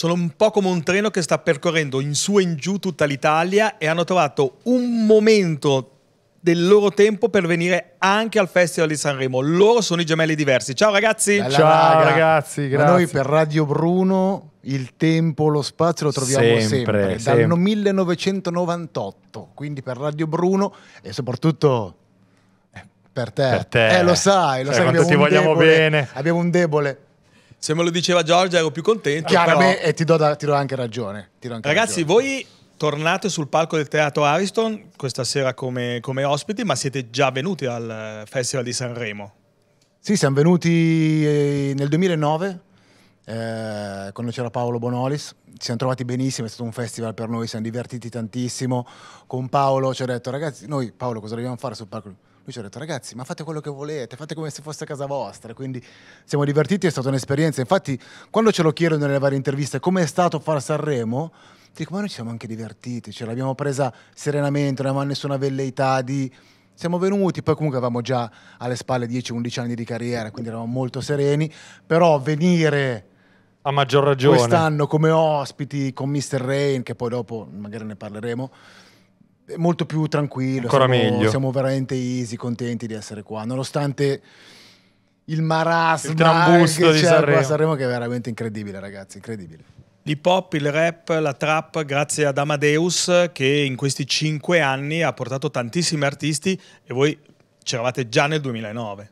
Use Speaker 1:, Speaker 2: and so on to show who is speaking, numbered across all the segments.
Speaker 1: Sono un po' come un treno che sta percorrendo in su e in giù tutta l'Italia e hanno trovato un momento del loro tempo per venire anche al Festival di Sanremo. Loro sono i gemelli diversi. Ciao ragazzi! Bella Ciao raga. ragazzi, grazie. Ma noi
Speaker 2: per Radio Bruno il tempo, lo spazio lo troviamo sempre, sempre. sempre. dal 1998, quindi per Radio Bruno e soprattutto eh, per te. Per te. Eh, lo sai, lo cioè, sai che ti vogliamo debole, bene.
Speaker 1: Abbiamo un debole. Se me lo diceva Giorgia ero più contento. Chiaramente, però...
Speaker 2: e eh, ti do, da, ti do, anche ragione.
Speaker 1: Do anche Ragazzi, ragione. voi tornate sul palco del Teatro Ariston questa sera come, come ospiti, ma siete già venuti al eh, Festival di Sanremo.
Speaker 2: Sì, siamo venuti eh, nel 2009 eh, quando c'era Paolo Bonolis. Ci siamo trovati benissimo, è stato un festival per noi, ci siamo divertiti tantissimo. Con Paolo ci ha detto, ragazzi, noi Paolo cosa dobbiamo fare sul palco? Lui ci ha detto ragazzi ma fate quello che volete, fate come se fosse casa vostra, quindi siamo divertiti, è stata un'esperienza. Infatti quando ce lo chiedono nelle varie interviste come è stato far Sanremo, dico ma noi ci siamo anche divertiti, ce l'abbiamo presa serenamente, non avevamo nessuna velleità di... Siamo venuti, poi comunque avevamo già alle spalle 10-11 anni di carriera, quindi eravamo molto sereni, però venire
Speaker 3: a maggior ragione. Quest'anno
Speaker 2: come ospiti con Mr. Rain, che poi dopo magari ne parleremo, molto più tranquillo. Ancora siamo, meglio. Siamo veramente easy, contenti di essere qua, nonostante il marasma il trambusto di Sanremo. Sanremo
Speaker 1: che è veramente incredibile, ragazzi, incredibile. L'hip hop, il rap, la trap, grazie ad Amadeus che in questi cinque
Speaker 3: anni ha portato
Speaker 1: tantissimi artisti e voi c'eravate già nel 2009.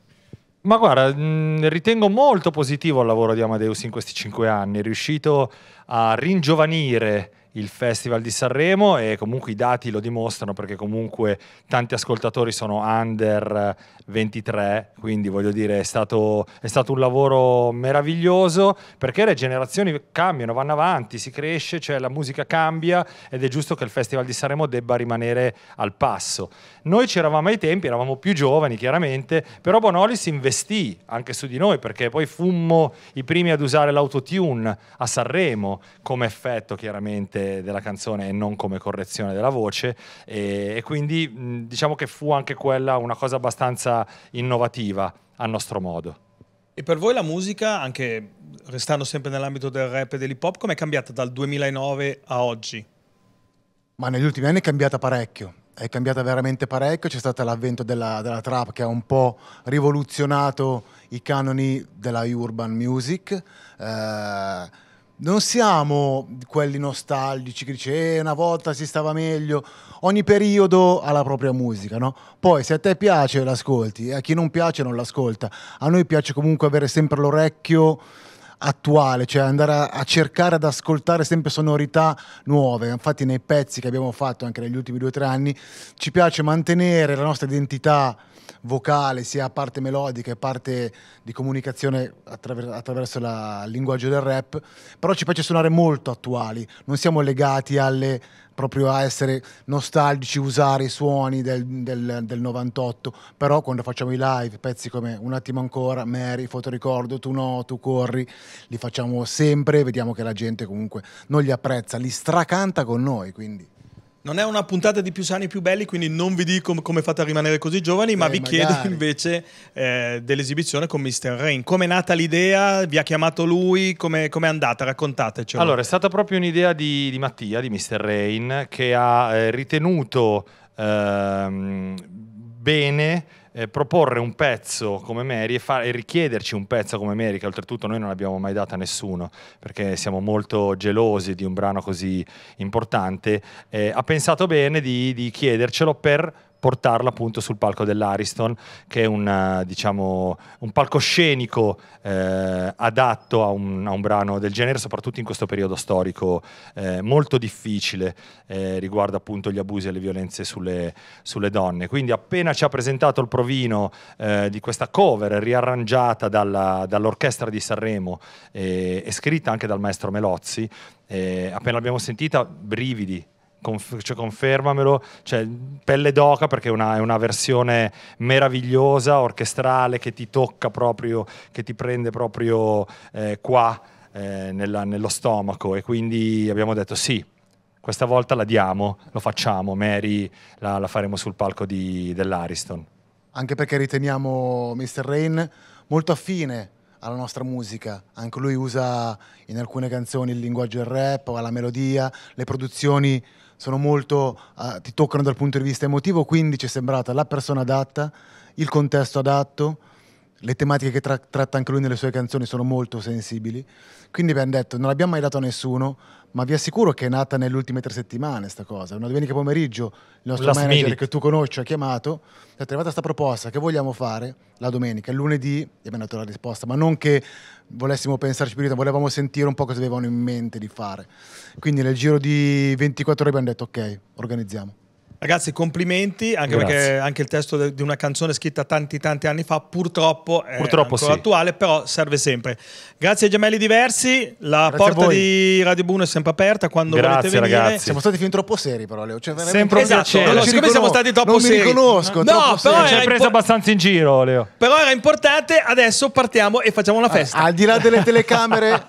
Speaker 3: Ma guarda, mm, ritengo molto positivo il lavoro di Amadeus in questi cinque anni, è riuscito a ringiovanire il Festival di Sanremo e comunque i dati lo dimostrano perché comunque tanti ascoltatori sono under 23, quindi voglio dire è stato, è stato un lavoro meraviglioso perché le generazioni cambiano, vanno avanti, si cresce, cioè la musica cambia ed è giusto che il Festival di Sanremo debba rimanere al passo. Noi c'eravamo ai tempi, eravamo più giovani chiaramente, però Bonoli si investì anche su di noi perché poi fummo i primi ad usare l'autotune a Sanremo come effetto chiaramente parte della canzone e non come correzione della voce e, e quindi mh, diciamo che fu anche quella una cosa abbastanza innovativa a nostro modo.
Speaker 1: E per voi la musica, anche restando sempre nell'ambito del rap e dell'hip hop, com'è cambiata dal 2009 a oggi?
Speaker 2: Ma negli ultimi anni è cambiata parecchio è cambiata veramente parecchio, c'è stato l'avvento della, della, trap che ha un po' rivoluzionato i canoni della urban music. Eh, non siamo quelli nostalgici che dice eh, una volta si stava meglio, ogni periodo ha la propria musica, no? Poi se a te piace l'ascolti a chi non piace non l'ascolta, a noi piace comunque avere sempre l'orecchio attuale, cioè andare a, a, cercare ad ascoltare sempre sonorità nuove. Infatti nei pezzi che abbiamo fatto anche negli ultimi due o tre anni ci piace mantenere la nostra identità vocale, sia parte melodica e parte di comunicazione attraver- attraverso la, il linguaggio del rap, però ci piace suonare molto attuali, non siamo legati alle proprio a essere nostalgici, usare i suoni del, del, del 98, però quando facciamo i live, pezzi come Un attimo ancora, Mary, Fotoricordo, Tu no, Tu corri, li facciamo sempre e vediamo che la gente comunque non li apprezza, li stracanta con noi, quindi.
Speaker 1: Non è una puntata di più sani e più belli, quindi non vi dico come fate a rimanere così giovani, ma eh, vi magari. chiedo invece eh, dell'esibizione con Mr. Rain. Come è nata l'idea? Vi ha chiamato lui? Come è andata? Raccontatecelo.
Speaker 3: Allora, è stata proprio un'idea di, di Mattia, di Mr. Rain, che ha eh, ritenuto ehm, bene eh, proporre un pezzo come Mary e, far, e, richiederci un pezzo come Mary, che oltretutto noi non abbiamo mai dato a nessuno, perché siamo molto gelosi di un brano così importante, eh, ha pensato bene di, di chiedercelo per portarla appunto sul palco dell'Ariston, che è una, eh, diciamo, un palcoscenico eh, adatto a un, a un, brano del genere, soprattutto in questo periodo storico eh, molto difficile eh, riguardo appunto gli abusi e le violenze sulle, sulle, donne. Quindi appena ci ha presentato il provino eh, di questa cover riarrangiata dalla, dall'orchestra di Sanremo eh, e scritta anche dal maestro Melozzi, appena l'abbiamo sentita, brividi Conf- cioè, confermamelo, cioè, pelle d'oca perché è una, è una, versione meravigliosa, orchestrale, che ti tocca proprio, che ti prende proprio eh, qua eh, nella, nello stomaco e quindi abbiamo detto sì, questa volta la diamo, lo facciamo, Mary la, la faremo sul palco di, dell'Ariston.
Speaker 2: Anche perché riteniamo Mr. Rain molto affine alla nostra musica. Anche lui usa in alcune canzoni il linguaggio del rap, alla melodia, le produzioni sono molto, uh, ti toccano dal punto di vista emotivo, quindi ci è sembrata la persona adatta, il contesto adatto, le tematiche che tra- tratta anche lui nelle sue canzoni sono molto sensibili, quindi abbiamo detto non l'abbiamo mai dato a nessuno, ma vi assicuro che è nata nelle ultime tre settimane questa cosa. Una domenica pomeriggio il nostro Last manager minute. che tu conosci ci ha chiamato, è arrivata questa proposta, che vogliamo fare la domenica? Il lunedì gli abbiamo dato la risposta, ma non che volessimo pensarci più, di tanto, volevamo sentire un po' cosa avevano in mente
Speaker 1: di fare. Quindi nel giro di 24 ore abbiamo detto ok, organizziamo. Ragazzi, complimenti, anche Grazie. perché anche il testo di una canzone scritta tanti tanti anni fa purtroppo è purtroppo ancora sì. attuale, però serve sempre. Grazie ai gemelli diversi, la Grazie porta di Radio Buno è sempre aperta quando Grazie, volete venire. Ragazzi. Siamo stati fin troppo seri però, Leo. Cioè, sempre esatto. Allora, siccome siamo stati troppo non seri. Non mi riconosco, No, però ci hai preso
Speaker 3: abbastanza in giro, Leo. Però era importante,
Speaker 1: adesso partiamo e facciamo una festa. Ah, al di là delle telecamere.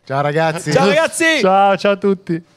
Speaker 3: ciao ragazzi. Ciao ragazzi. Ciao, ciao a tutti.